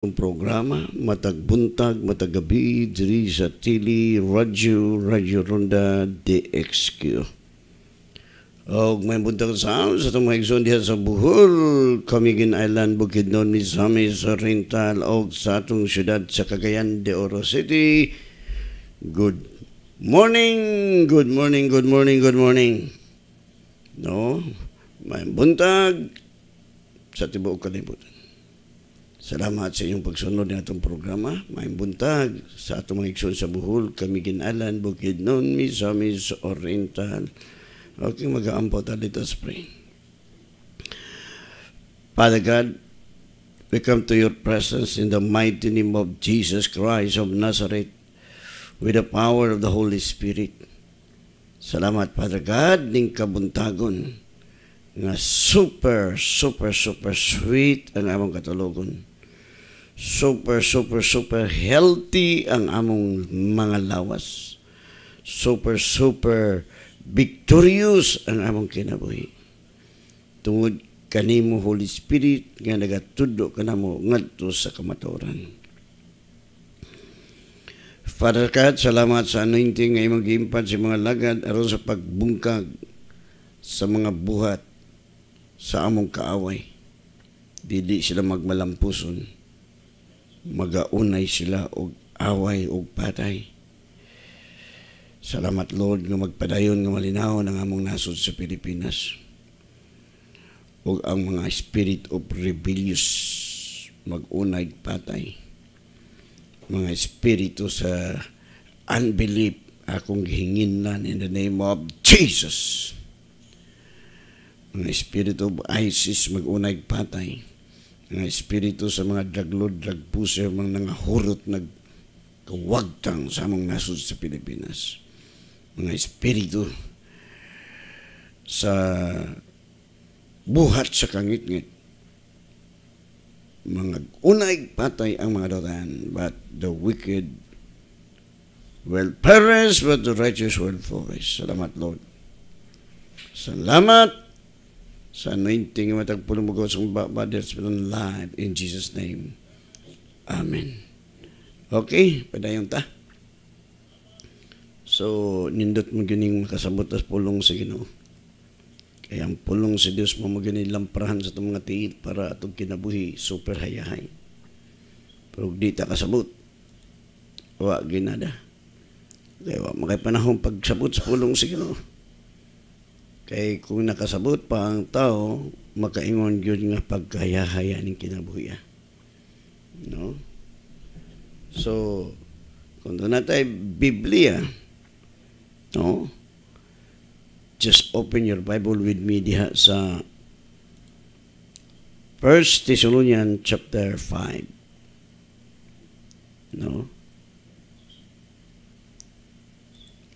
Ang programa, matagbuntag, matagabi, diri sa Tili, Radyo, Radyo Ronda, DXQ. Og may buntag sa amin, sa itong maigsoon diha sa Buhol, Kamigin Island, Bukidnon, ni Sami sa Rental, Og sa atong syudad sa Cagayan de Oro City. Good morning, good morning, good morning, good morning. No, may buntag sa tibuok kalibutan. Salamat sa inyong pagsunod ng atong programa. Maayong buntag sa atong mga igsoon sa Buhol, kami ginalan, bukid noon, misamis, oriental. Okay, mag-aampo ta, let us Father God, we come to your presence in the mighty name of Jesus Christ of Nazareth with the power of the Holy Spirit. Salamat, Father God, ning kabuntagon nga super, super, super sweet ang among katulogon super, super, super healthy ang among mga lawas. Super, super victorious ang among kinabuhi. Tungod kanimo Holy Spirit nga nagatudo kanamo ngadto sa kamatoran Father God, salamat sa anointing nga imong giimpan sa si mga lagad aron sa pagbungkag sa mga buhat sa among kaaway. Dili sila magmalampuson magaunay sila og away og patay. Salamat Lord nga magpadayon nga malinaw ang among nasod sa Pilipinas. Og ang mga spirit of rebellious magunay patay. Mga espiritu sa unbelief akong hinginlan in the name of Jesus. Mga espiritu of ISIS magunay patay ng espiritu sa mga daglod, dagpuse, mga nangahurot, nagkawagtang sa among nasod sa Pilipinas. Mga espiritu sa buhat sa kangit-ngit. Mga unay patay ang mga datan, but the wicked will perish, but the righteous will flourish. Salamat, Lord. Salamat sa anointing ng matagpulong magawasong brothers ng life in Jesus name. Amen. Okay, padayon ta. So, nindot mo gining makasabot as pulong sa Ginoo. Kaya ang pulong sa Dios mo magani lamparahan sa itong mga tiit para atong kinabuhi super hayahay. Pero di ta kasabot. Wa ginada. Kaya wa makay pagsabot sa pulong sa Ginoo. Kay eh, kung nakasabot pa ang tao, makaingon yun nga pagkayahaya ng kinabuhi. Ah. No? So, kung doon tayo Biblia, no? Just open your Bible with me diha sa 1 Thessalonians chapter 5. No?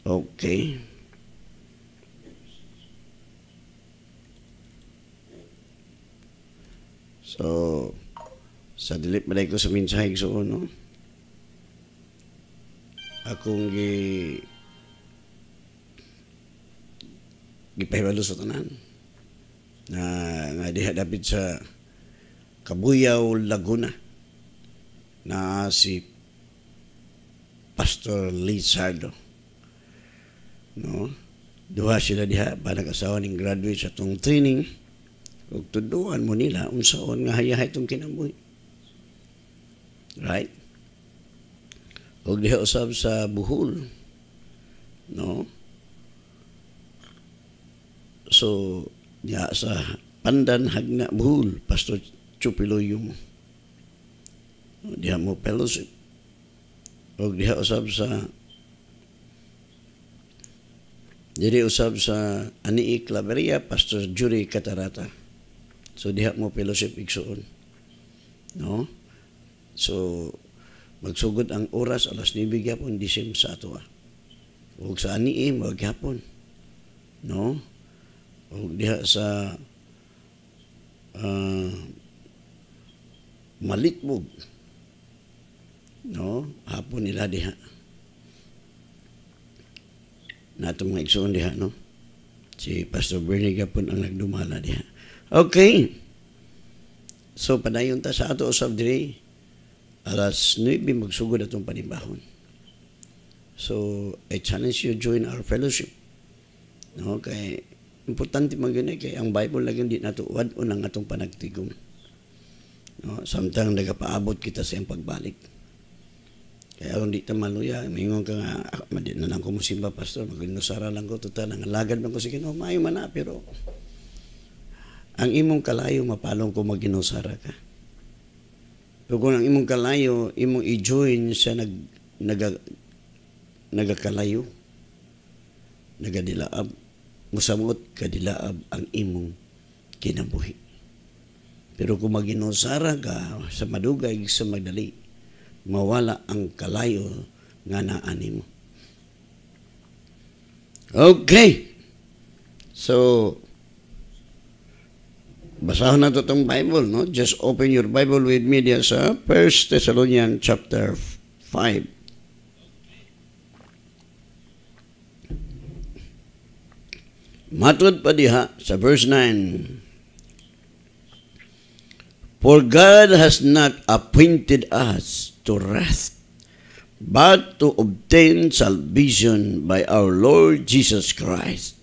Okay. So, sa dilip maday ko sa mensahe so, no? Akong gi... gipahibalo sa tanan na nga diha sa Kabuyaw, Laguna na si Pastor Lizardo. No? Duha sila diha, banag asawa ning graduate sa tong training. Pagtuduan mo nila, unsaon nga hayahay itong kinamoy. Right? Huwag diha usab sa buhul. No? So, niya sa pandan hag hagna buhul, Pastor Chupiloyo mo. Diha mo fellowship. Huwag diha usab sa Jadi usab sa Ani Iklaveria, ya, Pastor Juri Katarata. So diha mo fellowship igsuon. No? So magsugod ang oras alas 9 gyapon disim sa ato. Ah. Ug sa ani eh, maghapon. No? Ug diha sa uh, malitbog. No? Hapon nila diha. Na Natong maigsoon diha, no? Si Pastor Bernie Gapon ang nagdumala diha. Okay. So, panayon ta sa ato usab diri alas 9 magsugod atong panibahon. So, I challenge you join our fellowship. No, kay importante man gyud eh, kay ang Bible lagi di natuwad on ang atong panagtigong. No, samtang nagapaabot kita sa iyang pagbalik. Kaya aron di ta maluya, mingon ka nga, ah, na lang ko mo simba, pastor, maginusara lang ko, tuta, nangalagad man ko, sige, no, mayo man na, pero ang imong kalayo mapalong kung maginusara ka. Pero kung ang imong kalayo, imong i-join sa nag, naga, nagakalayo, nagadilaab, musamot kadilaab ang imong kinabuhi. Pero kung maginusara ka sa madugay, sa madali, mawala ang kalayo nga naani mo. Okay. So, Basahin na itong Bible, no? Just open your Bible with me diyan sa 1 Thessalonians chapter 5. Matod pa diha sa verse 9. For God has not appointed us to wrath, but to obtain salvation by our Lord Jesus Christ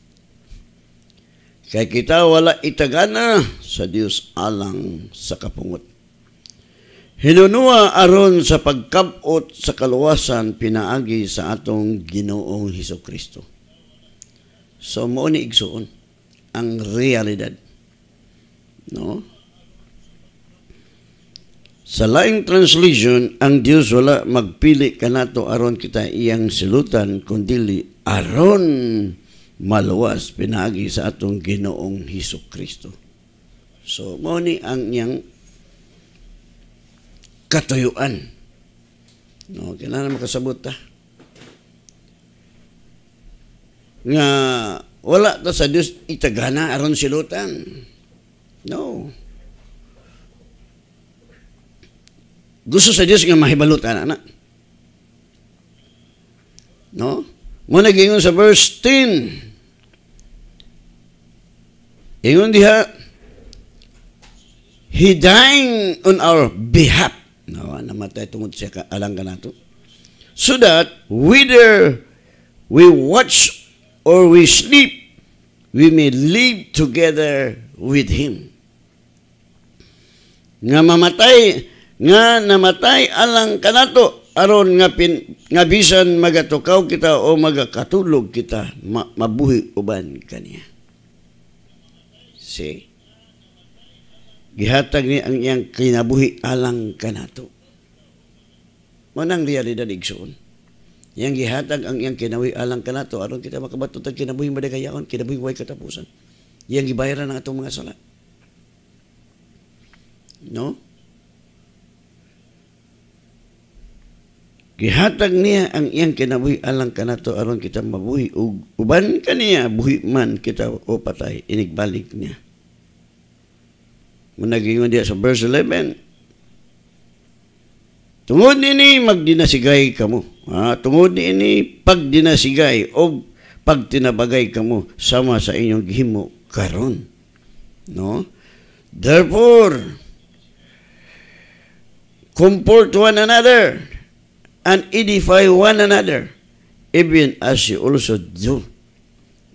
kaya kita wala itagana sa Dios alang sa kapungot. Hinunua aron sa pagkabot sa kaluwasan pinaagi sa atong Ginoong Hesus Kristo. So mo ni igsuon ang realidad. No? Sa laing translation, ang Dios wala magpili kanato aron kita iyang silutan kundili aron maluwas pinagi sa atong Ginoong Hesus Kristo. So mo ni ang iyang katuyuan. No, kinahanglan makasabot ta. Nga wala ta sa Dios itagana aron silutan. No. Gusto sa Dios nga mahibalutan ana. No? Mo nagingon sa verse 10. Ingon diha, He dying on our behalf. Nawa, namatay tungod siya ka, alang ka nato. So that whether we watch or we sleep, we may live together with Him. Nga mamatay, nga namatay alang kanato aron nga pin, nga bisan magatukaw kita o magakatulog kita ma, mabuhi uban kaniya si Gihatag ni ang iyang kinabuhi alang kanato. Manang realidad igsoon. Yang gihatag ang iyang kinabuhi alang kanato aron kita makabatot tag kinabuhi madagayaon, kinabuhi way katapusan. Yang gibayaran ang atong mga sala. No? Gihatag niya ang iyang kinabuhi alang kanato aron kita mabuhi ug uban kaniya buhi man kita o patay inigbalik niya. Munagingon diya sa verse 11. Tungod ini magdinasigay kamo. Ha, tungod ini pagdinasigay o pagtinabagay kamo sama sa inyong gihimo karon. No? Therefore, comfort one another and edify one another, even as you also do.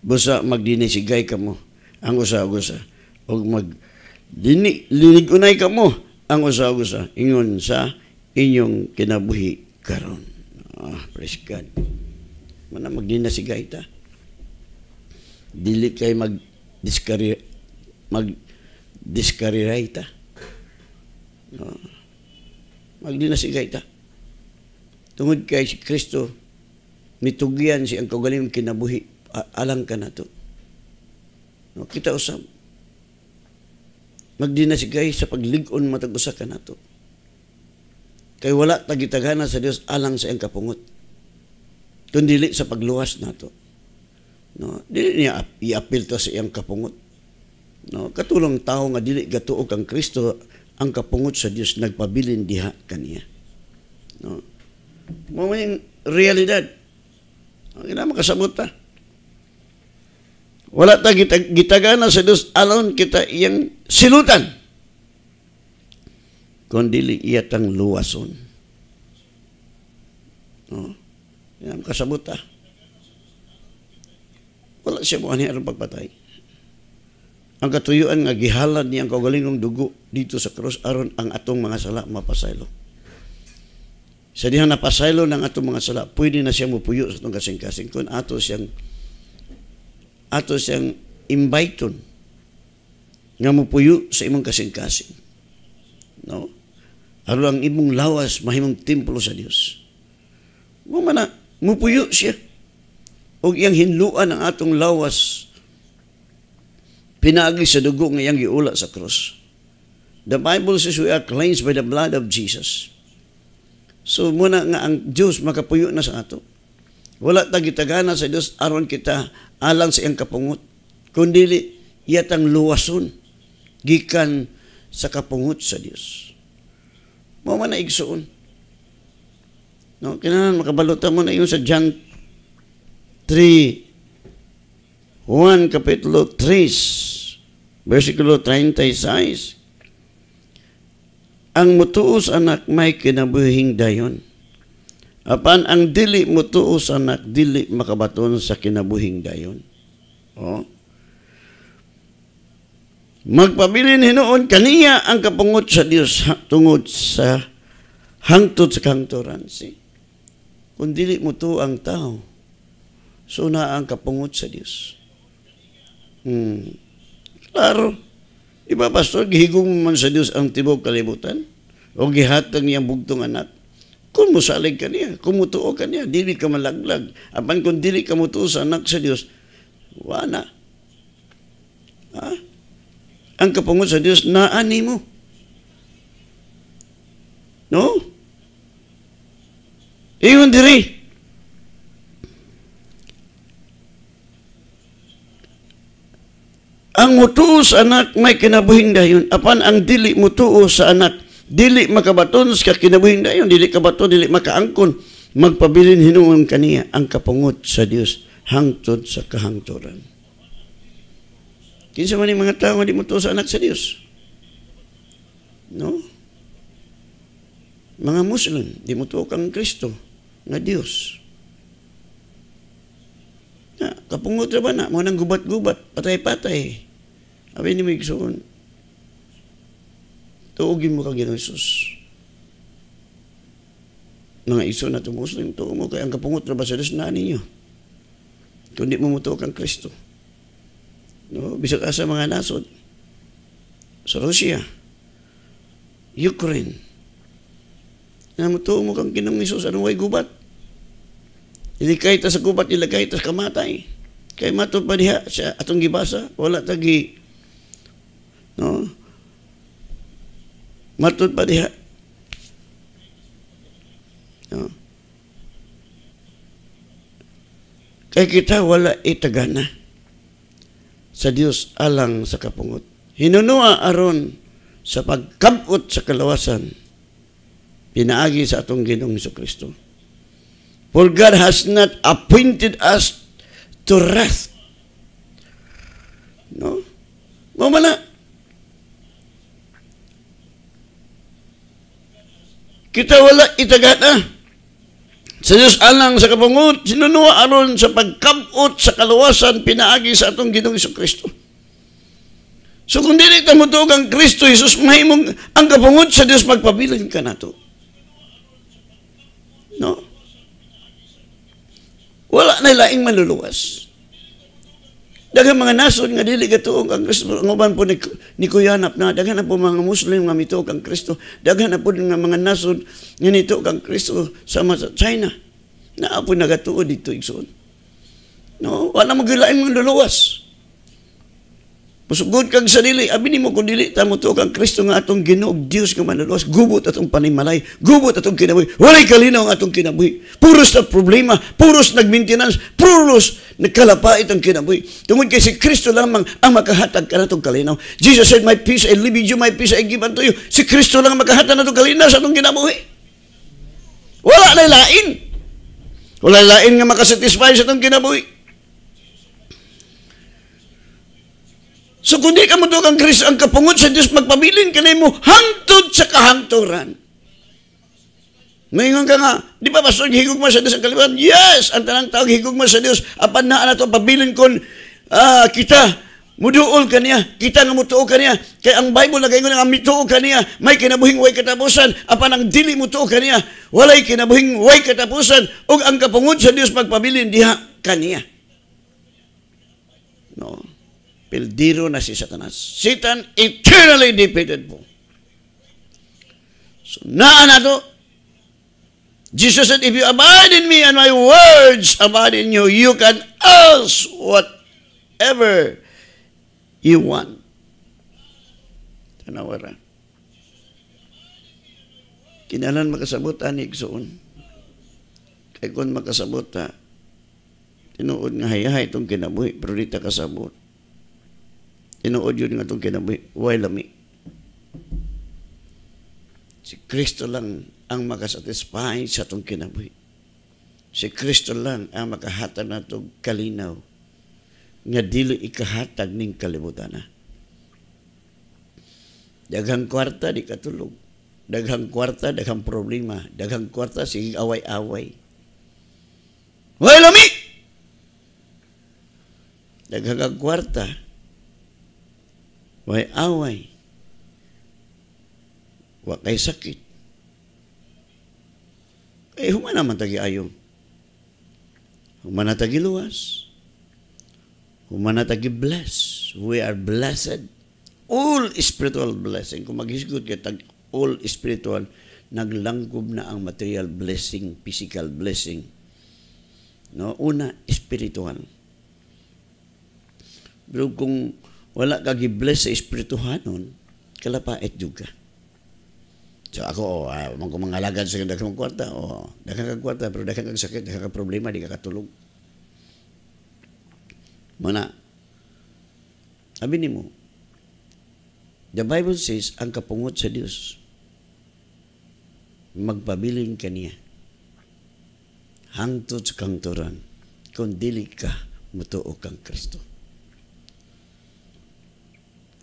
Busa magdinisigay ka mo ang usa-usa, o maglinig-unay ka mo ang usa-usa, ingon sa inyong kinabuhi karon. Ah, praise God. Mana magdinasigay ta. Dili kay mag diskari mag diskariray ta. No. Ah, magdinasigay ta. Tungod kay si Kristo, mitugyan si ang kagaling kinabuhi. Alang ka na to. No, kita usap. Magdina si kay sa pagligon matag-usa ka na to. Kay wala tagitagana sa Dios alang sa ang kapungot. Kundi sa pagluwas na to. No, dili niya iapil to sa iyang kapungot. No, katulong tao nga dili gatuok ang Kristo ang kapungot sa Dios nagpabilin diha kaniya. No, mo yung realidad. Ang ina makasabot ta. Wala ta gitag gitagana sa Dios alon kita iyang silutan. Kundi iya tang luwason. No? Oh, ina makasabot ta. Wala siya mo anihang pagpatay. Ang katuyuan nga gihalad ang kaugalingong dugo dito sa cross aron ang atong mga sala mapasaylo. Sa dihang napasaylo ng atong mga sala, pwede na siya mupuyo sa atong kasing-kasing kung ato siyang ato siyang imbiton nga mupuyo sa imong kasing-kasing. No? Aro ang imong lawas mahimong templo sa Dios. Mo mana mupuyo siya. Og iyang hinluan ang atong lawas pinaagi sa dugo nga iyang giula sa krus. The Bible says we are cleansed by the blood of Jesus. So muna nga ang Dios makapuyo na sa ato. Wala tagitagana sa Dios aron kita alang sa iyang kapungot kundi iyatang luwason gikan sa kapungot sa Dios. Mao man igsuon. No, kinahanglan makabalota mo na yun sa John 3 Juan kapitulo 3 versikulo 36 ang mutuos anak may kinabuhing dayon. Apan ang dili mutuos anak dili makabaton sa kinabuhing dayon. Oh. Magpabilin hinoon kaniya ang kapungot sa Dios tungod sa hangtod sa kangtoransi. Kung dili mo to ang tao, suna ang kapungot sa Dios. Hmm. Klaro. Iba, pastor, gihigong man sa Dios ang tibok kalibutan o gihatag niya bugtong anak. Kung musalig ka niya, kung mutuo ka niya, dili ka malaglag. Apan kung dili ka mutuo sa anak sa Dios, wala. Ha? Ang kapungot sa Dios, naani mo. No? Iyon diri. Ang mutuo sa anak may kinabuhing dayon apan ang dili mutuo sa anak dili makabaton sa kinabuhing dayon dili kabaton dili makaangkon magpabilin hinuon kaniya ang kapungot sa Dios hangtod sa kahangturan. Kinsa man mga tao di mutuo sa anak sa Dios. No? Mga Muslim, di mutuo kang Kristo nga Dios. Na, kapungot ra ba na? mo nang gubat-gubat, patay-patay. Amin ni mo igsoon. Tuogin mo ka ginong Mga iso na tumuslim, tuog mo kay ang kapungot na basadas na ninyo. Kundi mo mutuog ang Kristo. No, bisag asa mga nasod. Sa Russia, Ukraine, na mutuog mo kang ginong Isus, anong way gubat? Hindi ta sa gubat, nila ta sa kamatay. Kay matupad diha sa atong gibasa, wala tagi Matod pa diha. No? Kaya kita wala itagana sa Dios alang sa kapungot. Hinunua aron sa pagkabot sa kalawasan pinaagi sa atong Ginoong Hesus Kristo. For God has not appointed us to wrath. No? Mao man kita wala itagana. Sa Diyos alang sa kapungot, sinunuwa aron sa pagkabot sa kaluwasan pinaagi sa atong Ginoong Iso Kristo. So kung dili ta mudog ang Kristo Jesus mahimong ang kapungot sa Dios magpabilin ka nato. No. Wala na laing maluluwas. Daghang mga nasod nga dili katuog ang Kristo. Ang uban po ni, ni Kuyanap na daghan na po mga Muslim nga mito ang Kristo. Daghan na po nga mga nasod nga nituog ang Kristo sama sa China. Na po nagatuod dito igsoon. No, wala magilain mga luluwas. Pusugod kang sarili, abini mo kung dili, tamo to kang Kristo nga atong ginoog Diyos nga manalos, gubot atong panimalay, gubot atong kinabuhi, walay kalinaw ang atong kinabuhi. Puros na problema, puros nagmaintenance, puros nagkalapait ang kinabuhi. Tungod kay si Kristo lamang ang makahatag ka natong kalinaw. Jesus said, my peace I leave you, my peace I give unto you. Si Kristo lang makahatag natong kalinaw sa atong kinabuhi. Wala na lain. Wala lain nga makasatisfy sa atong kinabuhi. So kung di ka mo kang Kristo ang kapungod sa Dios magpabilin ka mo hangtod sa kahangturan. Ngayon ka nga, di ba pastor higugma sa Dios ang kalibutan? Yes, ang tanang tao higugma sa Dios apan na, nato pabilin kon ah, kita muduol kaniya, kita nga mutuo kaniya. Kay ang Bible nagaingon nga mituo kaniya, may kinabuhing way katapusan apan ang dili mutuo kaniya, walay kinabuhing way katapusan ug ang kapungod sa Dios magpabilin diha kaniya. No. Hildiro na si Satanas. Satan eternally defeated po. So, naa na to. Jesus said, if you abide in me and my words abide in you, you can ask whatever you want. Tanawara. Kinalan makasabot, anig soon. Kaya kung makasabot, ha, ah, tinuod nga hayahay itong kinabuhi, pero di ta kasabot. Tinuod yun nga itong kinabuhay lami. Si Kristo lang ang makasatisfy sa itong kinabuhi. Si Kristo lang ang makahatag na itong kalinaw nga dili ikahatag ning kalibutan na. Daghang kwarta di katulog. Daghang kwarta, daghang problema. Daghang kwarta, sige away-away. Way lami! Daghang kwarta, Way away. Wa kay sakit. Eh, humana man tagi ayong. Humana tagi luwas. Humana tagi bless. We are blessed. All spiritual blessing. Kung maghisgot ka tag all spiritual, naglangkob na ang material blessing, physical blessing. No, una spiritual. Pero kung wala kagi bless sa Espiritu Hanon, kalapait juga. So ako, oh, ah, mga kumangalagan sa kanda kwarta, oh, dahil kang kwarta, pero dahil kang sakit, dahil problema, di ka katulog. Muna, sabi ni mo, the Bible says, ang kapungot sa Dios, magpabiling kaniya hangtod sa kangturan kung dili ka mutuo kang Kristo.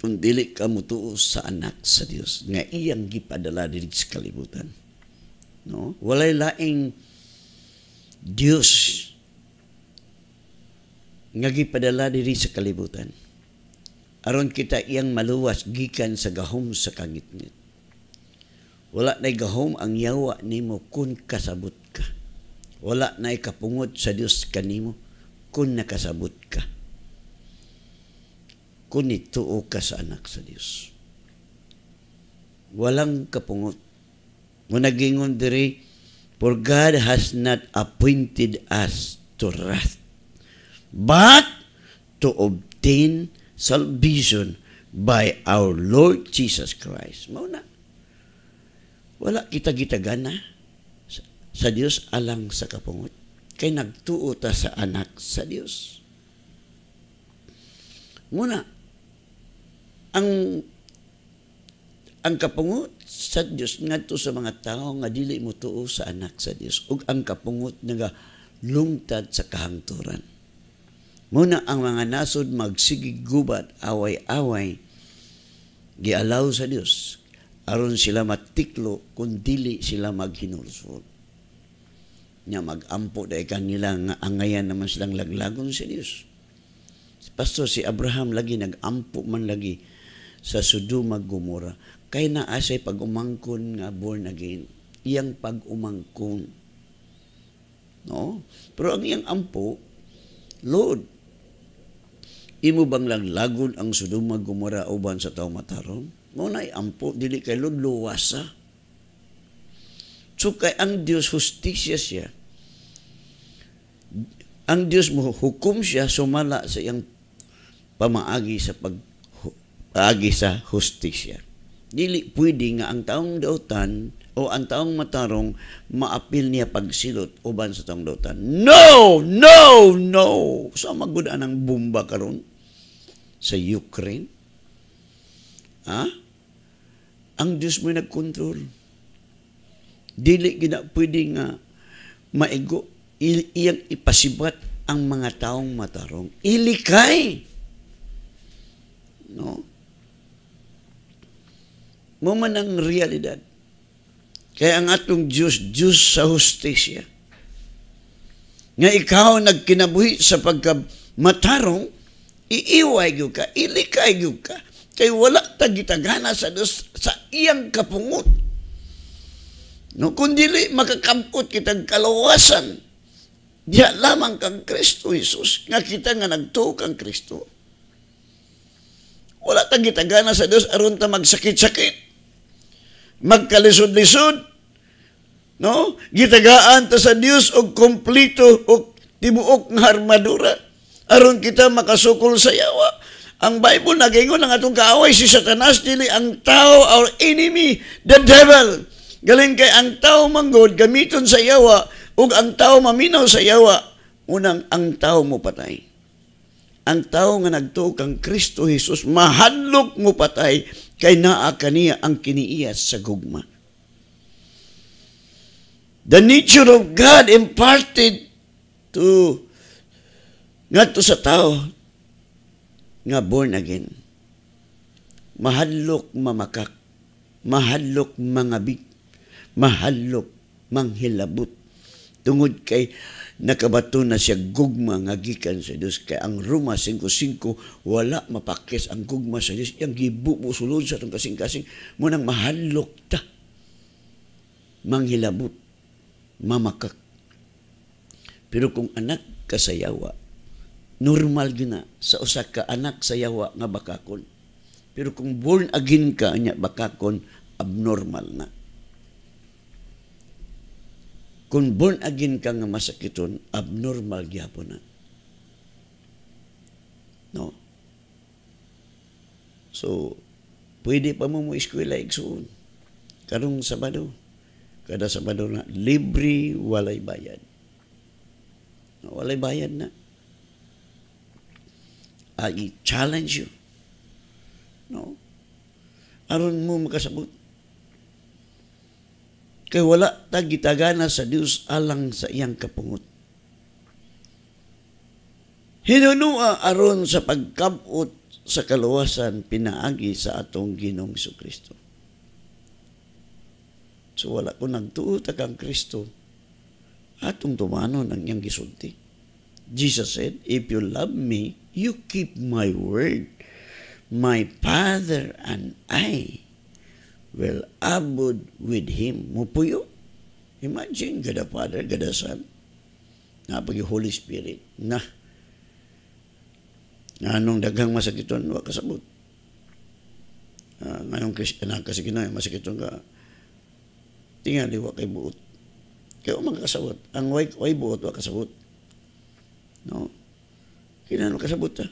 kung dili ka mutuo sa anak sa Dios nga iyang gipadala diri sa kalibutan no walay laing Dios nga gipadala diri sa kalibutan aron kita iyang maluwas gikan sa gahom sa kangitngit wala nay gahom ang yawa nimo kun kasabot ka wala nay kapungod sa Dios kanimo kun nakasabot ka kunit tuo ka sa anak sa Dios. Walang kapungot. Munagingon diri, for God has not appointed us to wrath, but to obtain salvation by our Lord Jesus Christ. Mauna. Wala kita gitagana sa, sa Dios alang sa kapungot. Kay nagtuo ta sa anak sa Dios. Muna, ang ang kapungot sa Dios ngadto sa mga tao nga dili mo tuo sa anak sa Dios ug ang kapungot nga lungtad sa kahangturan. Muna ang mga nasod magsigig gubat away-away giallow sa Dios aron sila matiklo kun dili sila maghinulsod. Nya magampo day kanila nga angayan naman silang laglagon sa Dios. Pastor si Abraham lagi nagampo man lagi sa sudumag gumura. Kay na asay pag nga born again, iyang pagumangkon No? Pero ang iyang ampo, Lord, imo bang laglagon ang sudumag gumura uban sa tawo mataron? Mo nay ampo dili kay Lord luwasa. So kay ang Dios hustisya siya. Ang Dios mo hukom siya sumala sa iyang pamaagi sa pag agi sa hustisya. Dili pwede nga ang taong dautan o ang taong matarong maapil niya pagsilot uban sa taong dautan. No! No! No! Sa so, magudaan ang bomba karon sa Ukraine? Ha? Ang Diyos mo nagkontrol. Dili gina pwede nga maigo iyang ipasibat ang mga taong matarong. Ilikay! mo man ang realidad. Kaya ang atong Diyos, Diyos sa hustisya. Nga ikaw nagkinabuhi sa pagkamatarong, iiway gyud ka, ilikay gyud ka, kay wala tagitagana sa dos, sa iyang kapungot. No, dili makakampot kitang kalawasan. Diya lamang kang Kristo Jesus, nga kita nga nagtuo kang Kristo. Wala tagitagana sa dos aron ta magsakit-sakit magkalisod-lisod, no? Gitagaan ta sa Dios og kompleto og tibuok nga armadura aron kita makasukol sa yawa. Ang Bible nagingon ang atong kaaway si Satanas dili ang tao our enemy the devil. Galing kay ang tao manggod gamiton sa yawa ug ang tao maminaw sa yawa unang ang tao mo patay ang tao nga nagtuo kang Kristo Hesus mahadlok mo patay kay naa kaniya ang kiniiyas sa gugma. The nature of God imparted to ngadto sa tao nga born again. Mahadlok mamakak, mahadlok mangabit, mahadlok manghilabot tungod kay nakabato na siya gugma nga gikan sa Dios kay ang Roma 5:5 wala mapakis ang gugma sa Dios yang gibu mo sulod sa tong kasing-kasing mo nang mahadlok ta manghilabot mamakak pero kung anak kasayawa normal gyud na sa usa ka anak sayawa nga bakakon pero kung born again ka nya bakakon abnormal na kung born again ka nga masakiton, abnormal gyapon na. No? So, pwede pa mo mo eskwela igsuon. Karong Sabado, kada Sabado na, libre, walay bayad. No, walay bayad na. I challenge you. No? Aron mo makasabot Kay wala ta gitagana sa Dios alang sa iyang kapungot. Hinunua aron sa pagkabot sa kaluwasan pinaagi sa atong Ginoong Kristo. So wala ko nagtuot kang Kristo atong tumano ng iyang gisulti. Jesus said, If you love me, you keep my word. My Father and I will abode with Him. Mupuyo. Imagine, God the Father, God the Son, napag Holy Spirit, na nga anong daghang masakiton, wa kasabot. Uh, kasi nakasiginoy, masakiton ka, tingali wa kay buot. Kaya mga kasabot. Ang way, way buot, wa kasabot. No? Kinano kasabot ta? Ah.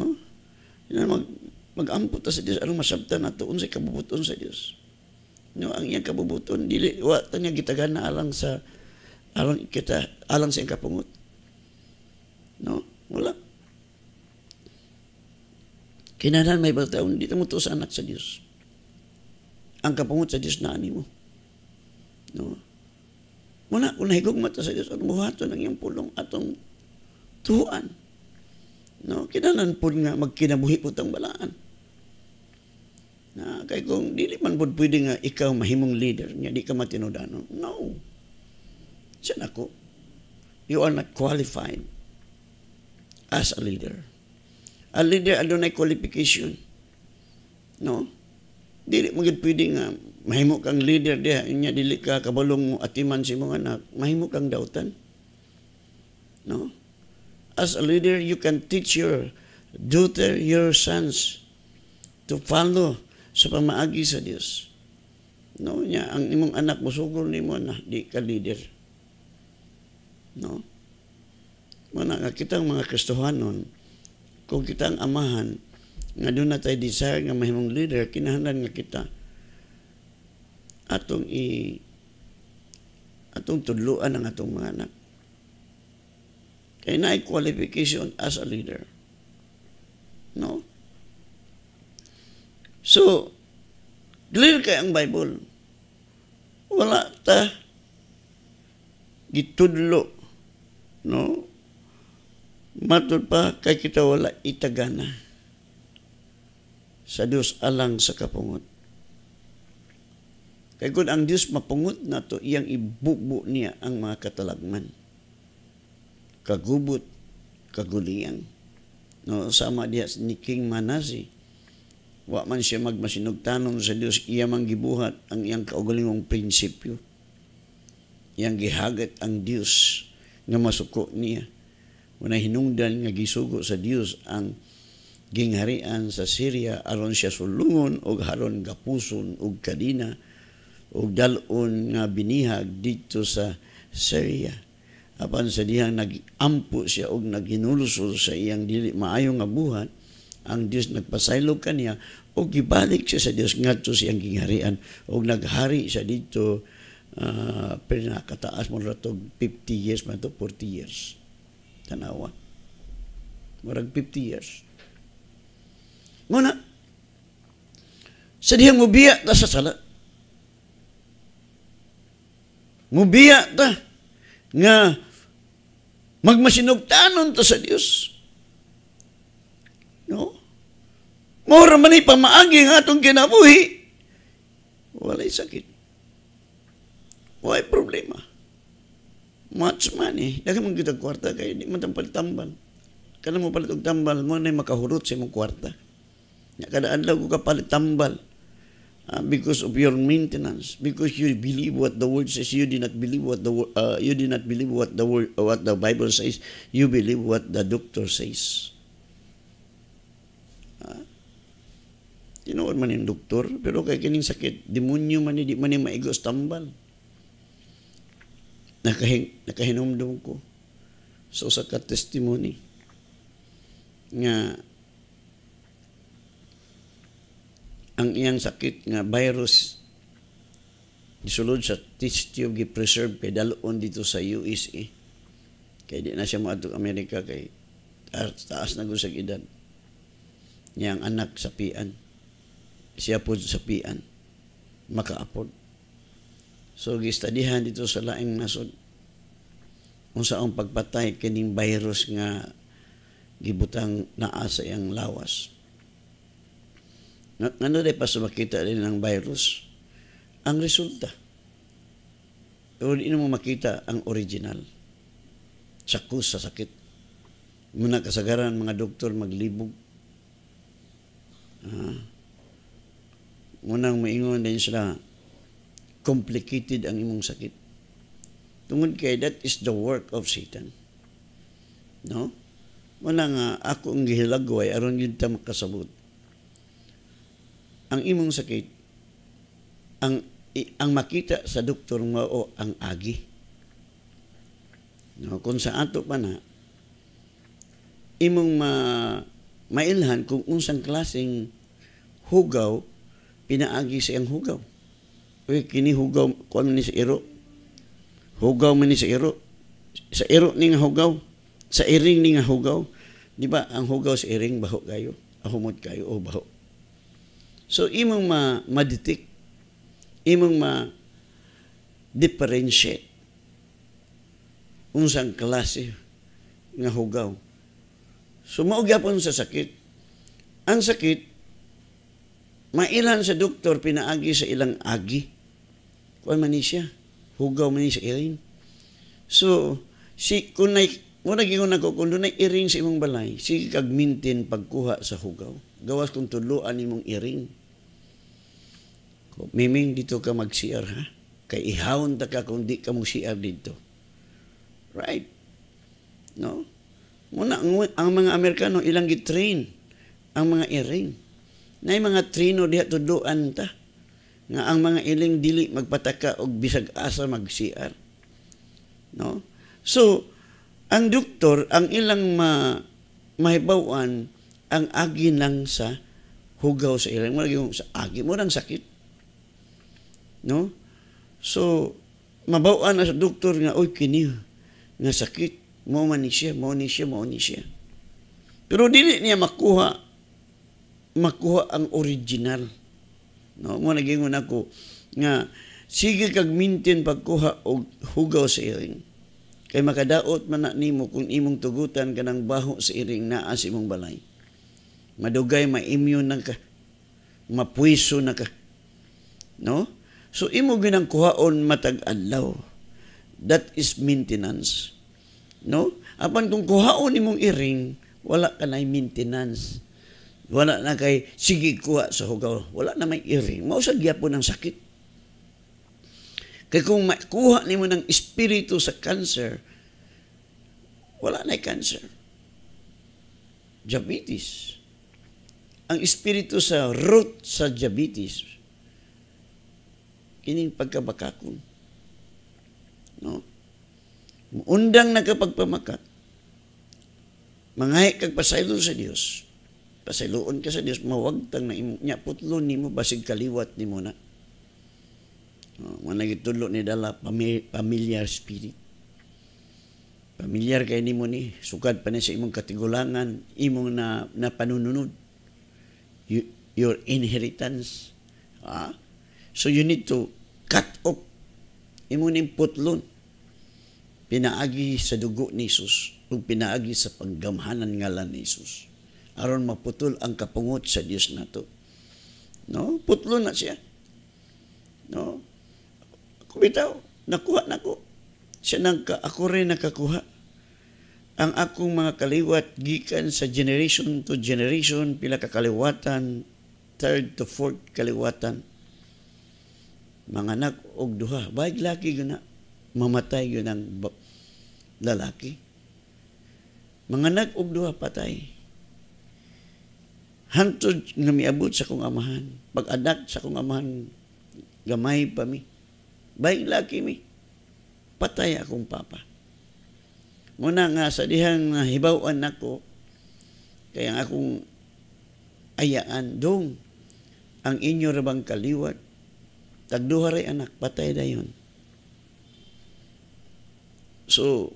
No? Kinano mag, Mag-ampot ta sa Dios anong masabtan nato unsay kabubuton sa Dios. No ang iyang kabubuton dili wa ta niya gitagana alang sa alang kita alang sa kapungot. No, wala. Kinahanglan may bataon dito mo sa anak sa Dios. Ang kapungot sa Dios na ani mo. No. Muna, kung nahigugma ta sa Dios, ang buhaton ang iyong pulong atong tuan. No, kinanan po nga magkinabuhi po tang balaan. Na kay kung dili man pud pwede nga ikaw mahimong leader nya di ka matinudanon. No. Siya nako. You are not qualified as a leader. A leader adunay qualification. No? Dili mo gid pwede nga mahimo kang leader diha nya dili ka kabalong atiman sa imong anak, mahimo kang dautan. No? As a leader, you can teach your daughter, your sons to follow sa pamaagi sa Dios. No nya ang imong anak ni mo na di ka leader. No? Mana nga kitang mga Kristohanon kung kita ang amahan nga doon na tayo desire nga mahimong leader kinahanglan nga kita atong i atong tudluan ang atong mga anak. Kaya na qualification as a leader. No? So, clear kay ang Bible. Wala ta gitudlo. No? Matod pa kay kita wala itagana sa Dios alang sa kapungot. Kay kun ang Dios mapungot na to, iyang ibugbo niya ang mga katalagman. Kagubot, kaguliyang. No, sama dia ni King Manasi Wa man siya magmasinugtanon sa Dios iya man gibuhat ang iyang kaugalingong prinsipyo. Iyang gihagat ang Dios nga masuko niya. Una hinungdan nga gisugo sa Dios ang gingharian sa Syria aron siya sulungon og haron gapuson og kadina og dalon nga binihag didto sa Syria apan sa dihang nag-ampo siya og naginulsol sa iyang dili maayo nga buhat ang Dios nagpasaylog kaniya o gibalik siya sa Dios ngadto siyang gingharian o naghari siya dito uh, ah, pinakataas mo ratog 50 years man to 40 years tanawa murag 50 years muna sa dihang mubiya ta sa sala mubiya ta nga magmasinugtanon ta sa Dios Mora man eh, pamaagi ang atong kinabuhi. Walay sakit. Walay problema. Much money. Eh. Dahil mong kita kwarta kayo, di mo tambal-tambal. Kana mo palit og tambal, mo na makahurot sa imong kwarta. Nga kada adlaw ko ka palit tambal. Uh, because of your maintenance because you believe what the word says you did not believe what the uh, you did not believe what the word what the bible says you believe what the doctor says Tinuod man yung doktor, pero kay kining sakit, demonyo man di man yung maigos tambal. Nakahin, ko so, sa ka testimony nga ang iyang sakit nga virus gisulod sa tissue gi-preserve kay on dito sa USA. Kay di na siya moadto Amerika kay taas, taas na gusag edad. Niyang anak sa pian siya po sa pian makaapod so gistadihan dito sa laing nasod unsaong pagpatay kining virus nga gibutang naa sa iyang lawas ano day pa sumakita din ng virus ang resulta o di mo makita ang original sakus sa sakit muna kasagaran mga doktor maglibog ah Unang maingon din sila, complicated ang imong sakit. Tungod kay that is the work of Satan. No? Wala nga, ako ang gihilagway, aron yun ta makasabot. Ang imong sakit, ang, ang makita sa doktor o ang agi. No, kung sa ato pa na, imong ma, mailhan kung unsang klaseng hugaw pinaagi siyang hugaw. Uy, kini hugaw, kuwan ni sa iro. Hugaw man ni sa iro. Sa iro ni nga hugaw. Sa iring ni nga hugaw. Di ba, ang hugaw sa iring, baho kayo. Ahumot kayo o oh, baho. So, imong ma maditik, imong ma differentiate unsang klase nga hugaw. So, maugyapon sa sakit. Ang sakit, Mailan sa doktor, pinaagi sa ilang agi. Kuan man siya. Hugaw man siya irin. So, si kunay mo na gingon ako kun dunay iring sa imong balay, sige kag maintain pagkuha sa hugaw. Gawas kung tuloan imong iring. Miming dito ka mag-CR ha. Kay ihawon ta ka kung di ka mo CR dito. Right. No? Muna, ang mga Amerikano, ilang gitrain ang mga iring. Nay mga trino diha tuduan ta nga ang mga iling dili magpataka og bisag asa mag-CR. No? So, ang doktor ang ilang ma mahibawan ang agi nang sa hugaw sa ilang mga yung sa agi mo nang sakit. No? So, mabawan na sa doktor nga oy kini nga sakit mo man ni siya, mo ni siya, mo ni siya. Pero dili niya makuha makuha ang original. No, mo naging una ko nga sige kag maintain pagkuha og hugaw sa iring. Kay makadaot man na nimo kung imong tugutan kanang baho sa iring naa sa imong balay. Madugay ma-immune na ka. Mapuiso na ka. No? So imo ginang kuhaon matag adlaw. That is maintenance. No? Apan kung kuhaon imong iring, wala ka na maintenance wala na kay sige kuha sa hugaw. Wala na may iring. Mausag po ng sakit. Kay kung makuha nimo ng espiritu sa cancer, wala na cancer. Diabetes. Ang espiritu sa root sa diabetes, kining pagkabakakon. No? Undang nakapagpamakat, kag pasaylo sa Dios. Pasiluon ka sa Dios mawagtang na imo nya putlon nimo basig kaliwat nimo na. Oh, nga ni dala familiar spirit. Pamilyar kay mo ni sukad pa ni sa imong katigulangan, imong na napanununod. You, your inheritance. Ah? So you need to cut off imo ni putlon. Pinaagi sa dugo ni Jesus ug pinaagi sa panggamhanan ngalan ni Jesus aron maputol ang kapungot sa Dios nato. No, putlo na siya. No. Ako bitaw, nakuha nako. Siya nang ako rin nakakuha. Ang akong mga kaliwat gikan sa generation to generation pila ka kaliwatan, third to fourth kaliwatan. Mga anak og duha, baig laki gyud na mamatay gyud ang lalaki. Mga anak og duha patay hantod nga miabot sa kong amahan. Pag-anak sa kong amahan, gamay pa mi. Baing laki mi. Patay akong papa. Muna nga sa dihang hibawan ako, kaya nga akong ayaan dong ang inyo rabang kaliwat. Tagduha Tagduharay anak, patay dayon. So,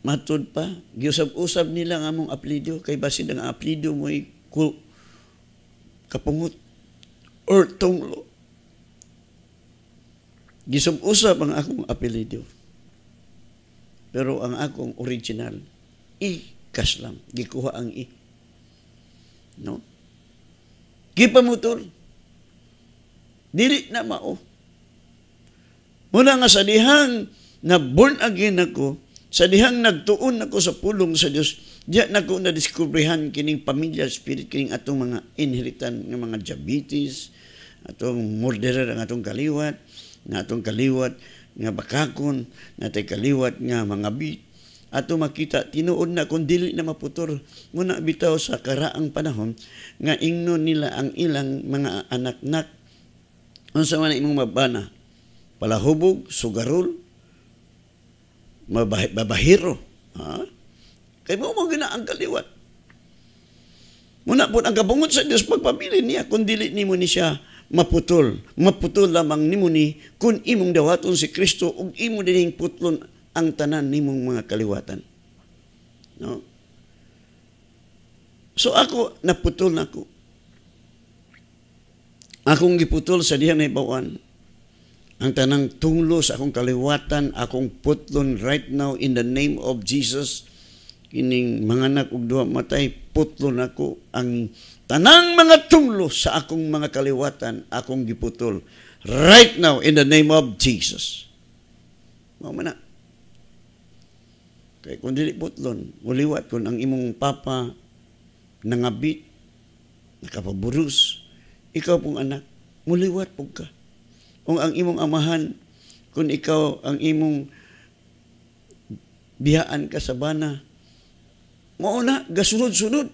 matud pa, giusab-usab nila nga mong aplido, kay basin ang aplido mo'y kapungot or tunglo. Gisub-usab ang akong apelido. Pero ang akong original, i kaslam Gikuha ang i. No? Gipamutol. Dili na mao. Muna nga sa dihang na born again ako, sa dihang nagtuon ako sa pulong sa Dios, diya na ko na nadiskubrehan kining pamilya spirit kining atong mga inheritan ng mga diabetes, atong murderer ang atong kaliwat, nga atong kaliwat nga bakakon, nga tay kaliwat nga mga bit. Ato makita tinuod na kung dili na maputor muna bitaw sa karaang panahon nga ingno nila ang ilang mga anak-nak unsa man imong mabana palahubog sugarul, mabah- babahiro. Ha? Kay mo mo gina ang kaliwat. Muna po ang kabungot sa Dios pagpabilin niya kun dili nimo ni siya maputol. Maputol lamang nimo ni kun imong dawaton si Kristo ug imo dining putlon ang tanan nimong mga kaliwatan. No? So ako naputol ako. Akong giputol sa diyan na ibawan ang tanang tunglo sa akong kaliwatan, akong putlon right now in the name of Jesus. Kining anak og duha matay, putlon ako ang tanang mga tunglo sa akong mga kaliwatan, akong giputol right now in the name of Jesus. Mao man Kay kun dili putlon, uliwat kun ang imong papa nangabit, nakapaburus, ikaw pong anak, muliwat po ka kung ang imong amahan, kung ikaw ang imong bihaan ka sa bana, mauna, gasunod-sunod.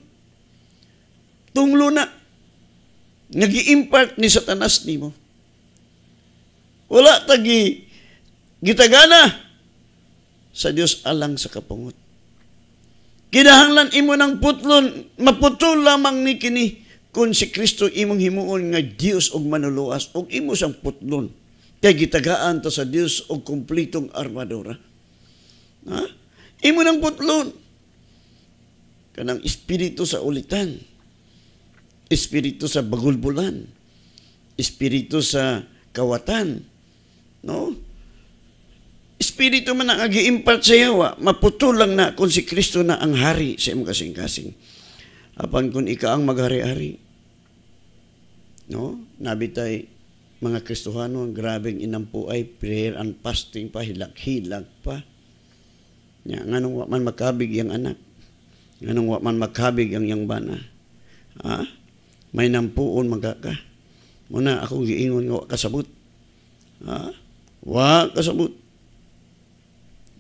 Tunglo na. nag impart ni satanas nimo. Wala tagi gitagana sa Dios alang sa kapungot. Kinahanglan imo ng putlon, maputol lamang ni kini kung si Kristo imong himuon nga Dios og manuluas og imo sang putlon kay gitagaan ta sa Dios og kumplitong armadura. Ha? Imo nang putlon kanang espiritu sa ulitan, espiritu sa bagulbulan, espiritu sa kawatan, no? Espiritu man ang agiimpart sa yawa, maputulang na kung si Kristo na ang hari sa imong kasing-kasing. Apan kung ika ang maghari-hari, No? Nabitay mga Kristohano, ang grabing inampo ay prayer and fasting pa, hilag-hilag pa. Nya, nganong man makabig yang anak. Nganong wa man makabig ang yang bana. Ha? May nampuon magkaka. Muna akong giingon nga kasabot. Ha? Wa kasabot.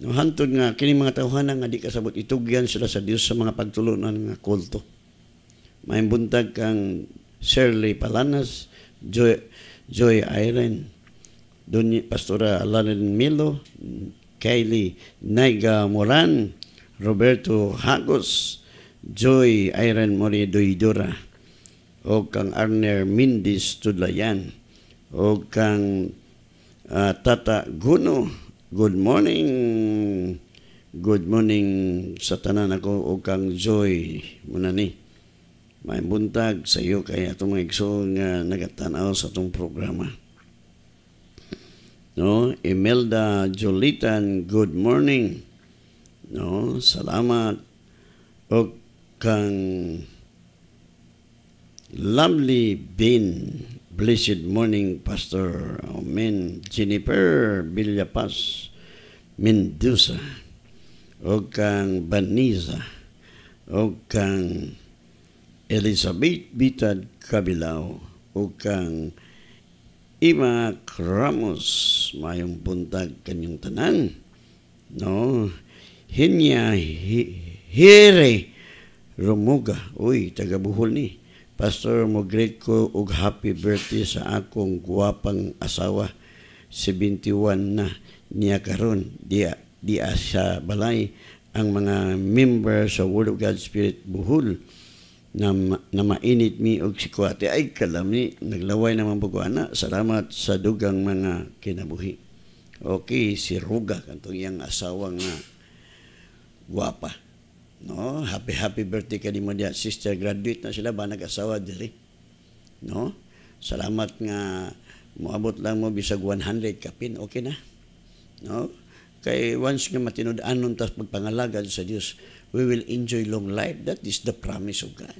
No, hantod nga, kini mga tawhana nga di kasabot, itugyan sila sa Dios sa mga pagtulunan nga kulto. May buntag kang Shirley Palanas, Joy, Joy Irene, Dunya, Pastora Alanin uh, Milo, Kaylee Naiga Moran, Roberto Hagos, Joy Irene Mori Duidura, o kang Arner Mindis Tudlayan, o kang uh, Tata Guno, good morning, good morning sa tanan ako o kang Joy Munani. ni. May buntag sa iyo kay atong mga igsoon nga nagatanaw sa atong programa. No, Imelda Jolitan, good morning. No, salamat O kang lovely bin. Blessed morning, Pastor. Amen. Jennifer Villapas Mendoza. O kang Baniza. O kang Elizabeth Bitad Kabilaw o kang Ima Ramos mayong buntag kanyong tanan no hinya hi, hire Rumuga uy taga Bohol ni Pastor mo greet ko og happy birthday sa akong guwapang asawa 21 na niya karon dia dia sa balay ang mga member sa Word of God Spirit Buhol na, na mainit mi og sikwate ay kalami naglaway naman pagwana salamat sa dugang mga kinabuhi okay si Ruga kantong iyang asawa nga ah, guwapa no happy happy birthday kani mo dia sister graduate na sila ba nag-asawa diri no salamat nga moabot lang mo bisag 100 kapin okay na no kay once nga matinud-anon tas pagpangalagad sa Dios we will enjoy long life. That is the promise of God.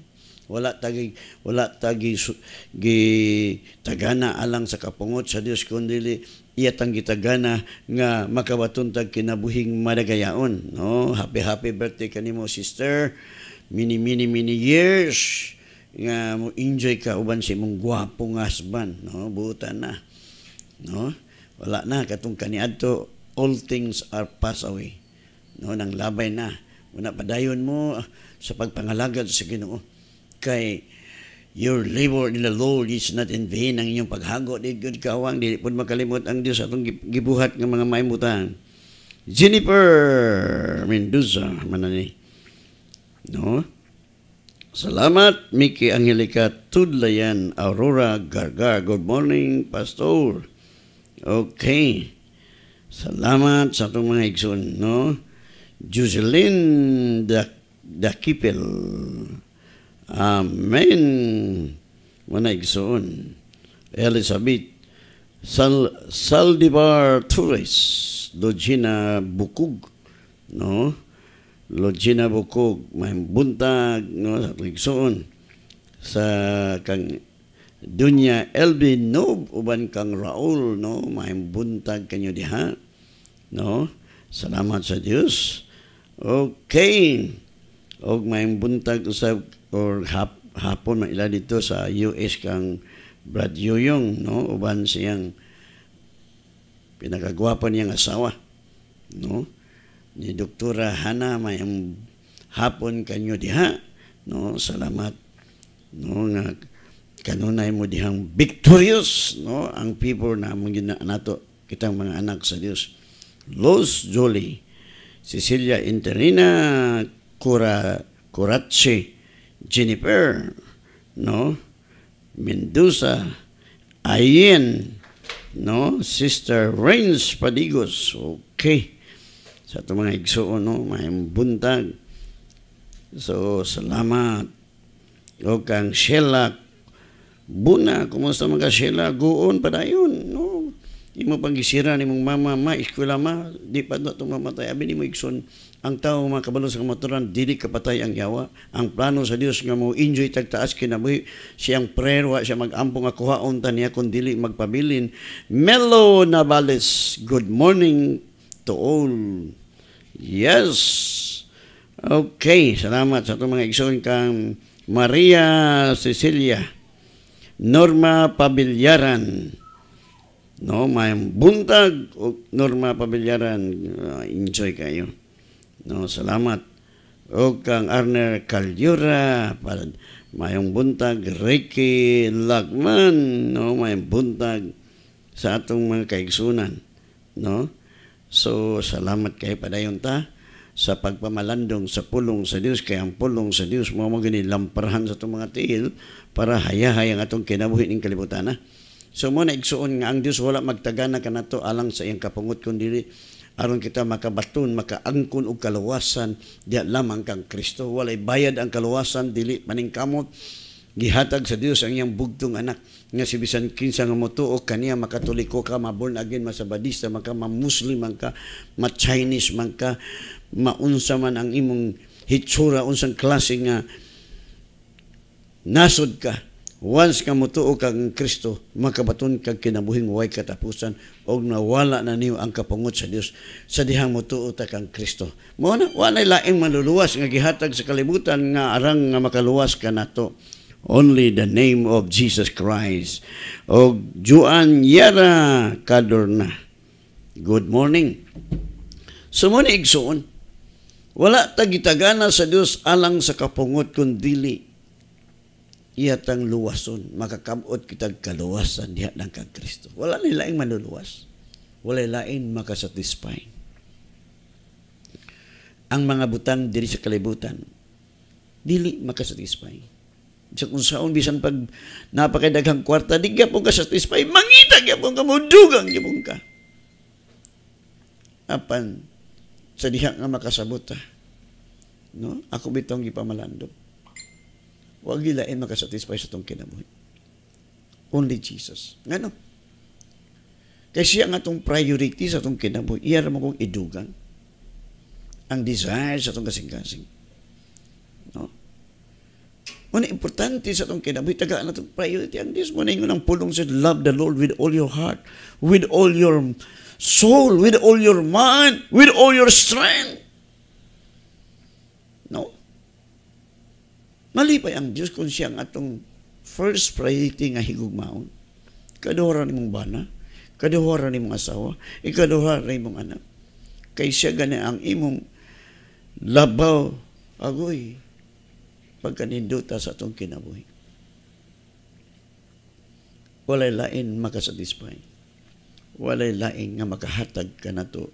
Wala tagi wala tagi gi tagana alang sa kapungot sa Dios kundi iyatang gitagana nga makabaton tag kinabuhing madagayaon. No, happy happy birthday ka kanimo sister. Many many many years nga mo enjoy ka uban si mong guwapong husband no buutan na no wala na katong kaniadto all things are passed away no nang labay na Una padayon mo ah, sa pagpangalagad sa Ginoo kay your labor in the Lord is not in vain ang inyong paghago di gud kawang dili pud makalimot ang Dios atong gibuhat nga mga maimutan. Jennifer Mendoza manani. No? Salamat Miki Angelica Tudlayan Aurora Gargar. Good morning, Pastor. Okay. Salamat sa itong mga igsoon, no? da, Jocelyn Dakipel, Amen. Ah, Manaigsoon. Elizabeth Sal Saldivar Torres, Logina Bukug. no? Logina Bukog, may buntag, no? Sa Sa kang Dunya LB Nob, uban kang Raul, no? May buntag kanyo diha, no? Salamat sa Dios. Okay. Og may buntag usab or hap, hapon man ila dito sa US kang Brad Yuyong, no? Uban siyang pinakagwapo niyang asawa, no? Ni Doktora Hana may hapon kanyo diha, no? Salamat, no? Nga kanunay mo dihang victorious, no? Ang people na mga nato kitang mga anak sa Dios. Los Jolie Cecilia Interina, Cura, Curace, Jennifer, no? Mendoza, Ayen, no? Sister Reigns Padigos, okay. Sa itong mga igsuon, no? May buntag. So, salamat. O kang Sheila, Buna, kumusta mga Sheila? Guon pa dayon, no? imo panggisira ni mong mama ma eskwela ma di pa do tong mamatay abi mo, igsoon ang tao mga kabalo sa kamaturan dili kapatay ang yawa ang plano sa Dios nga mo enjoy tagtaas kinabuhi siyang prayer wa siya magampong ako haon ta niya kun dili magpabilin Melo Navales good morning to all yes okay salamat sa itong mga igsoon kang Maria Cecilia Norma Pabilyaran No, may buntag o Norma Pabelyaran, uh, enjoy kayo. No, salamat. O kang Arner Calyura, mayong buntag, Ricky Lagman, no, may buntag sa atong mga kaigsunan. No? So, salamat kayo padayon ta sa pagpamalandong sa pulong sa Dios kay ang pulong sa Dios mao magini lamparhan sa atong mga tiil para hayahayang atong kinabuhi ning kalibutan. Ha? So mo na igsuon nga ang Dios wala magtagana kanato alang sa iyang kapungot diri aron kita makabaton makaangkon og kaluwasan diha lamang kang Kristo walay bayad ang kaluwasan dili maningkamot gihatag sa Dios ang iyang bugtong anak nga si bisan kinsa nga motuok kaniya makatoliko ka maborn again masabadista maka mamuslim man ka ma Chinese man ka maunsa man ang imong hitsura unsang klase nga nasod ka Once nga mutuo kang Kristo, makabaton kag kinabuhing way katapusan og nawala na niyo ang kapungot sa Dios sa dihang mutuo ta kang Kristo. Mao na wala laing maluluwas nga gihatag sa kalibutan nga arang nga makaluwas kanato. Only the name of Jesus Christ. Og Juan Yara Kadorna. Good morning. Sumuni igsoon, wala tagitagana sa Dios alang sa kapungot kun dili iyatang luwason, makakamot kitag kaluwasan diha ng kag Kristo. Wala nilaing manuluwas. Wala nilaing makasatisfy. Ang mga butang diri sa kalibutan, dili makasatisfy. Sa kung saon bisan pag napakadaghang kwarta, di gyapon ka satisfy, mangita gyapon ka, mudugang gyapon ka. Apan, sa diha nga makasabot, ah. no? ako bitong gipamalandong Huwag nila ay makasatisfy sa itong kinabuhi. Only Jesus. Ngano? no? Kaya siya nga itong priority sa itong kinabuhi. Iya naman kong idugang ang desire sa itong kasing-kasing. No? Una, importante sa itong kinabuhi, tagaan na itong priority ang Diyos. Muna yun ang pulong said, love the Lord with all your heart, with all your soul, with all your mind, with all your strength. Malipay ang Diyos kung siyang atong first priority nga higugmaon. Kaduhara ni mong bana, kaduhara ni mong asawa, ikaduhara eh, ni mong anak. Kay siya gani ang imong labaw agoy pagkaninduta sa atong kinabuhi. Walay lain makasatisfy. Walay lain nga makahatag ka na to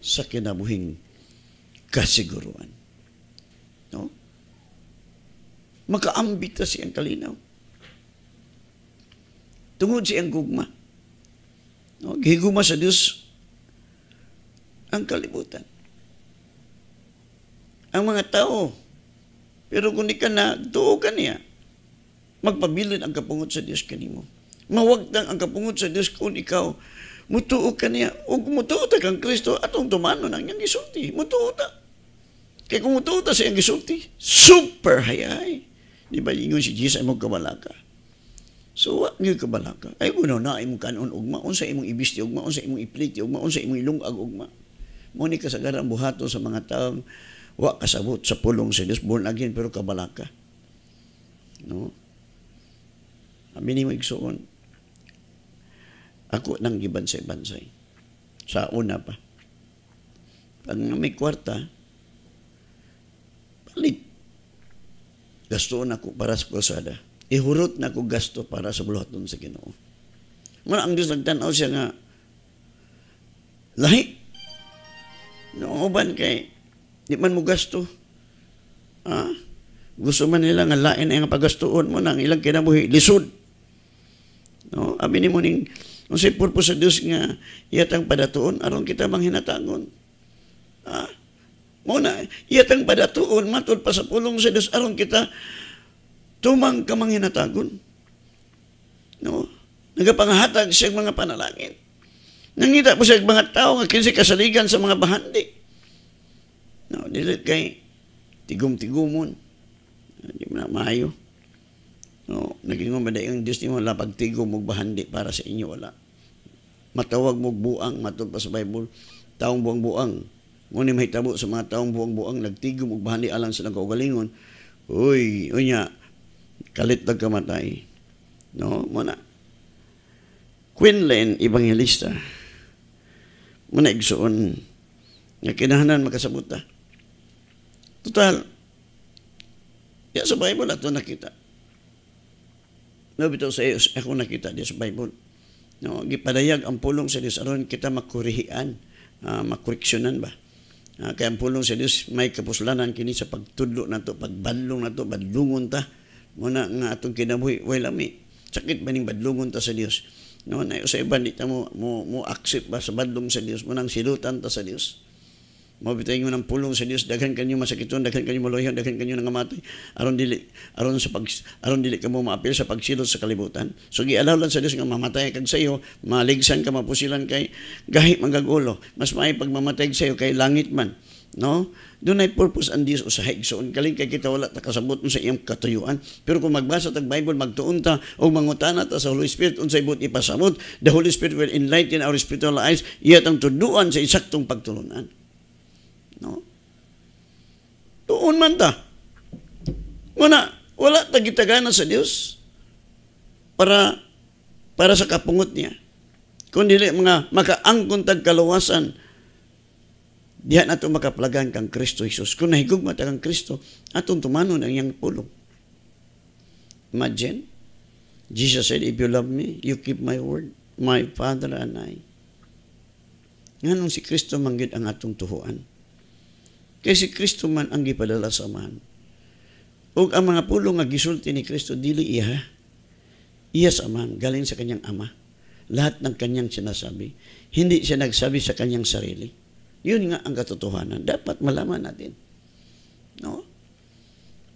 sa kinabuhing kasiguruan. Makaambit ta siyang kalinaw. Tungod siyang gugma. No, giguma sa Dios ang kalibutan. Ang mga tao, pero kung di ka na, tuo ka niya. Magpabilin ang kapungot sa Dios kanimo. Mawagtang ang kapungot sa Dios kung ikaw mutuo ka niya. O mutuo kang Kristo, atong tumano nang niyang gisulti. Mutuo ta. Kaya kung mutuo ta sa iyang gisulti, super hayay. Di ba ingon si Jesus, imong kabalaka. So, what new kabalaka. Ay uno na imong kanon ugma, unsa imong ibisti ugma, unsa imong ipliti ugma, unsa imong ilungag ugma. Mo ni kasagaran buhato sa mga taong wa kasabot sa pulong sa Dios born again pero kabalaka. No? Amin mo igsoon. Ako nang gibansay-bansay. Sa una pa. Pag may kwarta, palit gastoon ako para sa krusada. Ihurot na ko gasto para sa buluhaton sa Ginoo. Muna ang Dios nagtan siya nga lahi uban kay di man mo gasto. Ha? Ah, gusto man nila nga lain ay nga pagastuon mo nang ilang kinabuhi lisod. No, abi ni mo ning unsay purpose sa Dios nga yatang padatuon aron kita bang manghinatagon. Ah, Muna, yatang padatuon, matod pa sa pulong sa Diyos, kita, tumang kamang hinatagon. No? Nagapangahatag siya mga panalangin. Nangita po siya mga tao nga kinsi kasaligan sa mga bahandi. No, dilit kay tigum-tigumon. Hindi mo na maayo. No, naging mo maday ang Diyos niyo, wala pagtigum mo bahandi para sa inyo, wala. Matawag mo buang, matod pa sa Bible, taong buang-buang. Ngunit mahitabo sa mga taong buang-buang nagtigom og bahani alang sa nagkaugalingon, uy, unya, kalit nagkamatay. No, muna. Quinlan, Evangelista, muna igsoon nga kinahanan makasabot Total, ya sa Bible ato nakita. No, bitaw sa iyo, ako nakita di sa Bible. No, gipadayag ang pulong sa Dios aron kita makurihian, uh, ah, makoreksyonan ba? Uh, kaya ang pulong sa Dios may kapuslanan kini sa pagtudlo nato, pagbadlong nato, badlungon ta mo na nga atong kinabuhi wala mi. Sakit ba ning badlungon ta sa Dios? No, na sa iban di ta mo mo, mo accept ba sa badlong sa Dios mo nang silutan ta sa Dios. Mabitay mo ng pulong sa Dios daghan kanyo masakiton daghan kanyo maluyon daghan kanyo nangamatay aron dili aron sa pag aron dili kamo maapil sa pagsilot sa kalibutan so gialaw lang sa Dios nga mamatay kag sayo maligsan ka mapusilan kay gahi magagulo mas maay pagmamatay sayo kay langit man no doon ay purpose ang Dios usahay igsoon kaling kay kita wala ta kasabot sa iyang katuyuan pero kung magbasa tag Bible magtuon ta og mangutana ta sa Holy Spirit unsay but ipasabot the Holy Spirit will enlighten our spiritual eyes iyat ang tuduan sa isaktong pagtulunan Tuon man ta. Muna, wala tagitagana sa Dios para para sa kapungot niya. Kundi mga makaangkon tag kaluwasan diha nato makaplagan kang Kristo Jesus. Kung nahigugma ta kang Kristo, atong tumanon ang iyang pulong. Imagine, Jesus said, if you love me, you keep my word, my Father and I. Nganong si Kristo manggit ang atong tuhuan. Kay si Kristo man ang gipadala sa Ug ang mga pulong nga gisulti ni Kristo dili iya. Iya sa man galing sa kanyang ama. Lahat ng kanyang sinasabi, hindi siya nagsabi sa kanyang sarili. Yun nga ang katotohanan. Dapat malaman natin. No?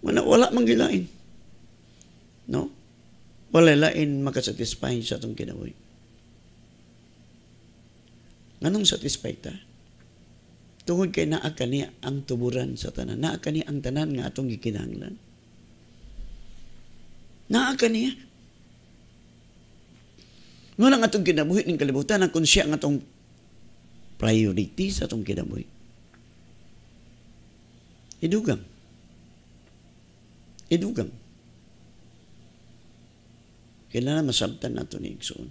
Wala, wala mang gilain. No? Wala lain makasatisfy sa itong kinabuhi. Anong satisfy ta? tungod kay naa kani ang tuburan sa tanan naa kani ang tanan nga atong gikinahanglan naa kani no lang atong kinabuhi ning kalibutan kung siya ang atong priority sa atong kinabuhi idugang idugang kailangan masabtan nato ni Igsoon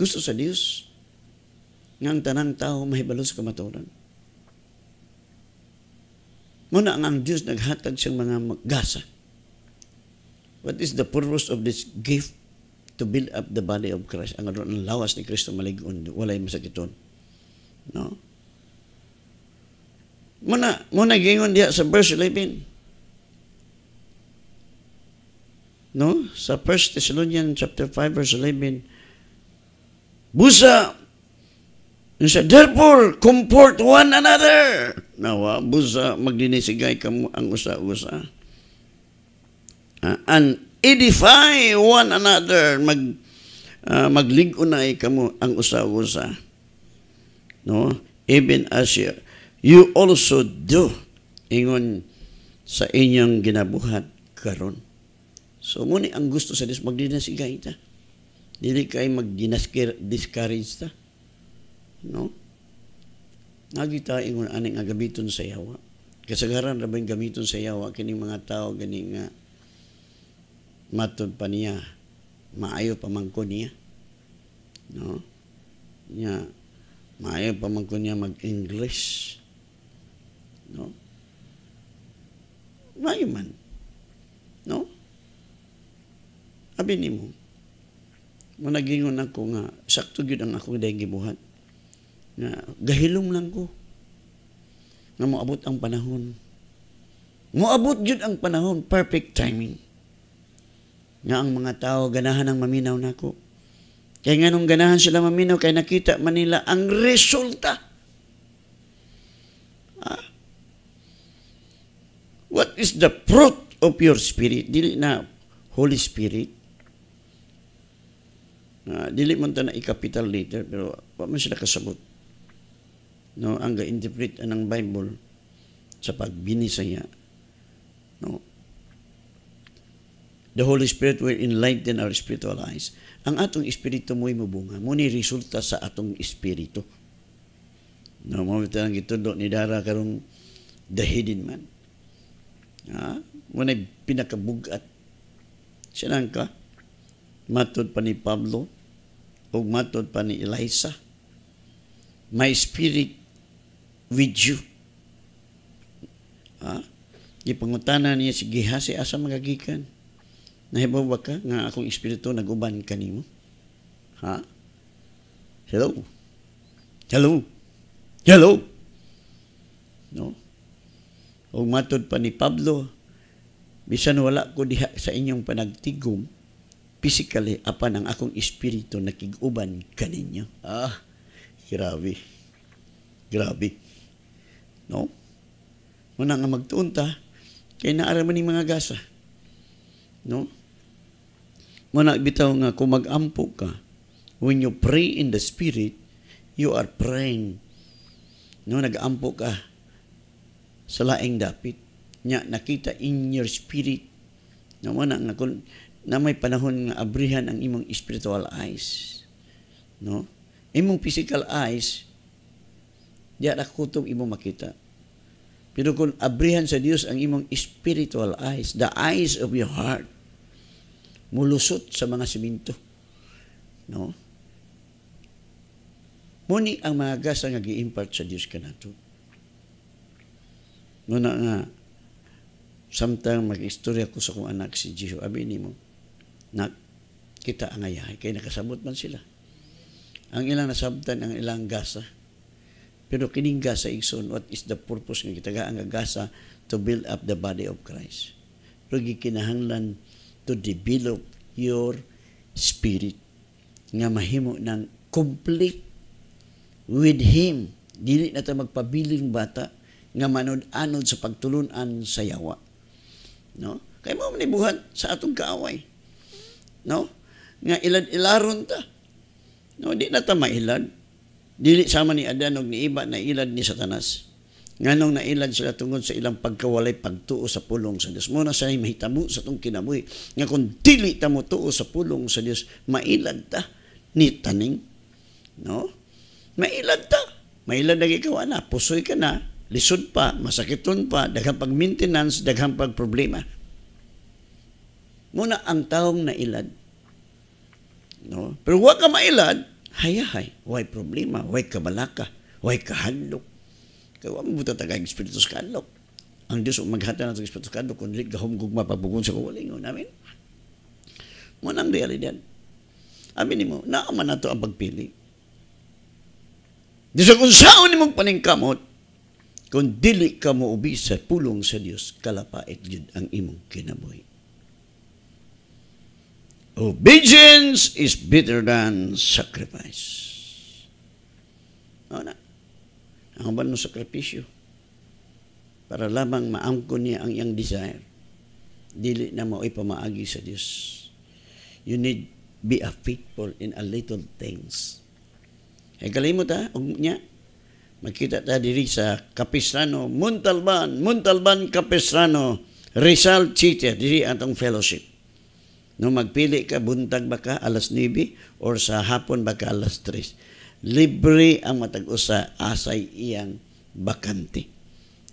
gusto sa Dios nga ang tanang tao mahibalo sa kamaturan. Muna nga ang Diyos naghatag siyang mga gasa. What is the purpose of this gift? To build up the body of Christ. Ang, ang lawas ni Kristo maligon, walay masakiton. No? Muna, muna gingon diya sa verse 11. No? Sa 1 Thessalonians chapter 5 verse 11. Busa So therefore, comfort one another. Nawa, busa, magdinisigay ka mo ang usa-usa. Uh, and edify one another. Mag, uh, magligunay ka mo ang usa-usa. No? Even as you, you also do. Ingon sa inyong ginabuhat karon. So, muni ang gusto sa Diyos, magdinasigay ta. Dili kay mag-discourage ta. No? Nagita ingon ani nga gamiton sa yawa. Kasagaran ra gamiton sa yawa kining mga tao gani nga matod pa niya maayo pa mangko niya. No? Nya maayo pa mangko niya mag-English. No? Maayo man. No? Abi nimo. Mo nagingon ako nga sakto gyud ang akong dayang gibuhat. Nga, gahilom lang ko. Nga moabot ang panahon. Moabot jud ang panahon. Perfect timing. Nga ang mga tao ganahan ang maminaw nako. Kaya nga nung ganahan sila maminaw, kaya nakita man nila ang resulta. Ah. What is the fruit of your spirit? Dili na Holy Spirit. Ah, dili man ta na i-capital later, pero wa man sila kasabot no ang ga-interpret ng Bible sa pagbinisaya no The Holy Spirit will enlighten our spiritual eyes. Ang atong espiritu mo'y mabunga mo ni resulta sa atong espiritu. No, mo bitang gitudo ni Dara karong the hidden man. Ha? Mo na pinakabugat. Sinang ka? Matod pa ni Pablo o matod pa ni Eliza. My spirit with you. Ha? Gipangutana niya si Gihasi asa magagikan. Nahibaw ba ka nga akong espiritu naguban kanimo? Ha? Hello. Hello. Hello. No? O matod pa ni Pablo, bisan wala ko diha sa inyong panagtigong, physically apan ang akong espiritu nakiguban kaninyo. Ah, grabe. Grabe. No? Muna nga magtuunta, kay naaraman ni mga gasa. No? Muna bitaw nga, kung mag ka, when you pray in the Spirit, you are praying. No, nag ka sa laing dapit. Nya, nakita in your spirit. No, muna nga, kung na may panahon nga abrihan ang imong spiritual eyes. No? Imong physical eyes, Diya nakutog imong makita. Pero kung abrihan sa Dios ang imong spiritual eyes, the eyes of your heart, mulusot sa mga siminto. No? Muni ang mga gasa nga gi-impart sa Dios kanato. Muna nga samtang mag-istorya ko sa kong anak si Jiho, abi nimo nak kita ang ayahay kay nakasabot man sila. Ang ilang nasabtan ang ilang gasa pero kining gasa igsoon what is the purpose ng gitagaan ang gasa to build up the body of Christ. Pero gikinahanglan to develop your spirit nga mahimo ng complete with Him. Dili na tayo magpabiling bata nga manod-anod sa pagtulunan sa yawa. No? Kaya mo manibuhat sa atong kaaway. No? Nga ilad-ilaron ta. No, di na ta mailad Dili sama ni Adan og ni iba na ilad ni Satanas. Nganong nailad sila tungod sa ilang pagkawalay pagtuo sa pulong sa Dios. Muna na sa mahitabo sa tong kinabuhi nga kun dili ta mo tuo sa pulong sa Dios, mailad ta ni taning. No? Mailad ta. Mailad na ikaw ana, pusoy ka na, lisod pa, masakiton pa, daghang pag maintenance, daghang pag problema. Muna ang taong nailad. No? Pero wa ka mailad hayahay, way problema, way kabalaka, way kahandok. Kaya wag mo tatagay ang Espiritu sa kanlok. Ang Diyos ang maghata ng Espiritu sa kanlok, kung rin gahumgog mapabugon sa kawalingon. Amen? Munang realidad. Amin mo, naaman na to ang pagpili. Diyos kung saan ni mong paningkamot, kung dili ka mo ubi sa pulong sa Dios, kalapait yun ang imong kinabuhi. Obedience is better than sacrifice. Ano na? Ang ban ng sakripisyo para lamang maangkon niya ang iyang desire. Dili na mo ipamaagi sa Dios. You need be a faithful in a little things. Ay kalimot ha, og niya. Makita ta diri sa Capistrano, Muntalban, Muntalban Capistrano, Rizal Chita, diri atong fellowship. No, magpili ka buntag baka alas 9 or sa hapon baka alas 3. Libre ang matag-usa asay iyang bakante.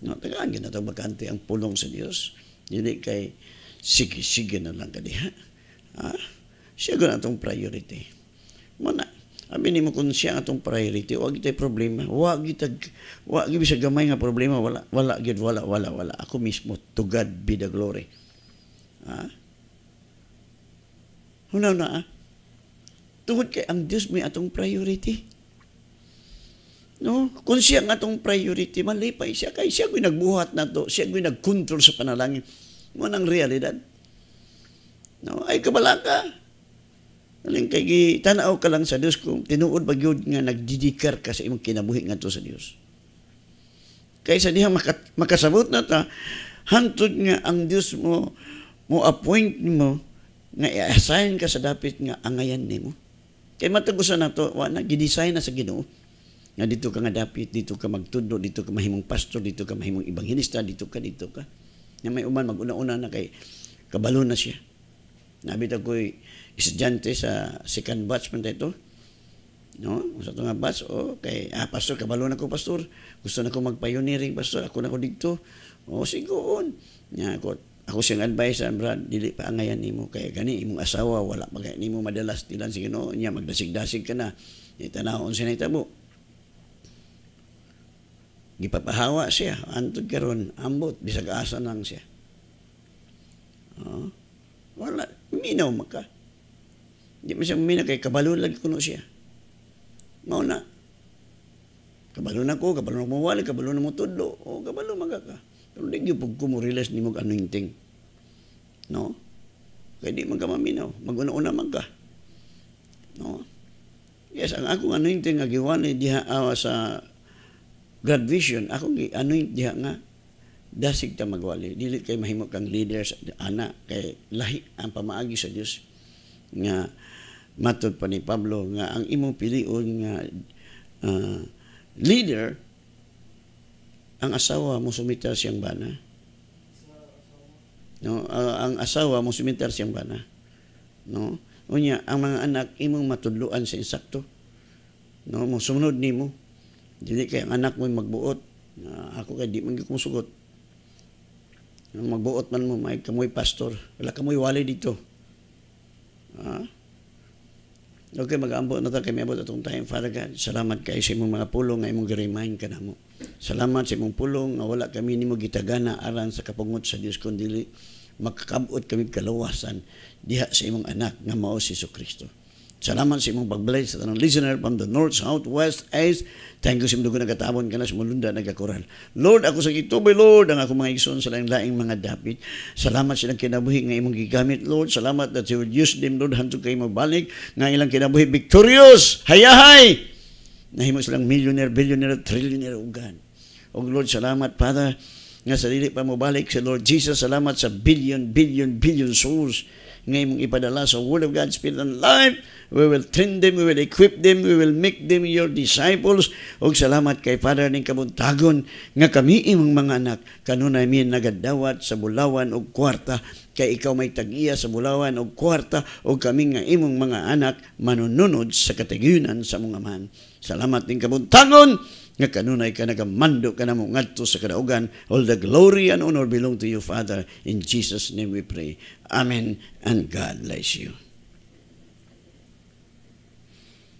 No, tagaan gyud to bakante ang pulong sa Dios. Dili kay sige sige na lang kadiha. ha? siya gyud atong priority. Mo na ni mo kun siya atong priority, wa gitay problema. Wa gitag wa gyud sa gamay nga problema, wala wala gyud wala wala wala. Ako mismo to God be the glory. Ha? Una na, ah. tungod kay ang Dios may atong priority. No? Kung siya nga atong priority, malipay siya. Kay siya ko'y nagbuhat na to. Siya ko'y nagkontrol sa panalangin. Mo ang realidad. No? Ay kabalaka. Aling kay tanaw ka lang sa Dios kung tinuod ba gyud nga nagdidikar ka sa imong kinabuhi nga to sa Dios. Kaysa diha makat, makasabot na ta hantod nga ang Dios mo mo appoint mo nga i-assign ka sa dapit nga angayan nimo. Kay matugusan na to, wala, gidesign na sa ginoo. Nga dito ka nga dapit, dito ka magtudlo, dito ka mahimong pastor, dito ka mahimong ibanghelista, dito ka, dito ka. Nga may uman, mag una una na kay kabalo na siya. Nabit ako'y estudyante sa second batch man ito. No? Sa ito nga batch, oh, kay, ah, pastor, kabalo na ko, pastor. Gusto na ko mag-pioneering, pastor. Ako na ko dito. O, oh, sigoon. Nga, ako, ako siyang advice ang Brad, dili pa angayan nimo kay gani imong asawa wala pa kay nimo madalas tilan si Ginoo niya magdasig-dasig ka na. Itanawon siya tabo. Gipapahawa siya antod karon ambot bisag asa nang siya. Oh, wala minaw maka. Di man siya mina kay kabalo lagi kuno siya. Mao na. Kabalo na ko, kabalo na mo wali, kabalo na mo tudlo. O oh, kabalo magaka. ka pero di gyud pag kumurilas ni mong anointing. No? Kaya di man ka maminaw. Maguna-una man ka. No? Yes, ang akong anointing nga giwani diha uh, sa God Vision, ako gi anoint diha nga dasig ta magwali. Dili kay mahimo kang leaders ana kay lahi ang pamaagi sa Dios nga matod pa ni Pablo nga ang imong pilion nga uh, leader ang asawa mo sumitar siyang bana. No, uh, ang asawa mo sumitar siyang bana. No? Unya, ang mga anak imong matudluan sa insakto. No, mo sumunod nimo. Dili kay ang anak mo magbuot. Uh, ako kay di man gyud sugot. Ang magbuot man mo may kamoy pastor, wala kamoy wali dito. Ha? Huh? Okay, mag ambo na tayo kami abot atong time, Father God. Salamat kayo sa imong mga pulong nga imong gi-remind ka namo. Salamat sa imong pulong nga wala kami nimo gitagana aran sa kapungot sa Dios kun dili makakabot kami kalawasan diha sa imong anak nga mao si Jesu Kristo. Salamat sa imong pag sa tanang listener from the north, south, west, east. Thank you sa imong nagatabon kana sa mulunda nagakural. Lord, ako sa gitubay, Lord, ang ako mga ison sa laing-laing mga dapit. Salamat silang kinabuhi nga imong gigamit, Lord. Salamat that you will use them, Lord, hantong kayo mabalik nga ilang kinabuhi victorious. Hayahay! Nahimo silang millionaire, billionaire, trillionaire ugan. O Lord, salamat Father nga sa dili pa mo balik si Lord Jesus. Salamat sa billion, billion, billion souls nga imong ipadala sa Word of God, Spirit and Life. We will train them, we will equip them, we will make them your disciples. O salamat kay Father ning kabuntagon nga kami imong mga anak kanunay mi nagadawat sa bulawan og kwarta kay ikaw may tag-iya sa bulawan og kwarta o kami nga imong mga anak manununod sa katigunan sa mong amahan. Salamat ning kabuntangon nga kanunay ka nagamando ka namo ngadto sa kadaugan. All the glory and honor belong to you, Father. In Jesus name we pray. Amen and God bless you.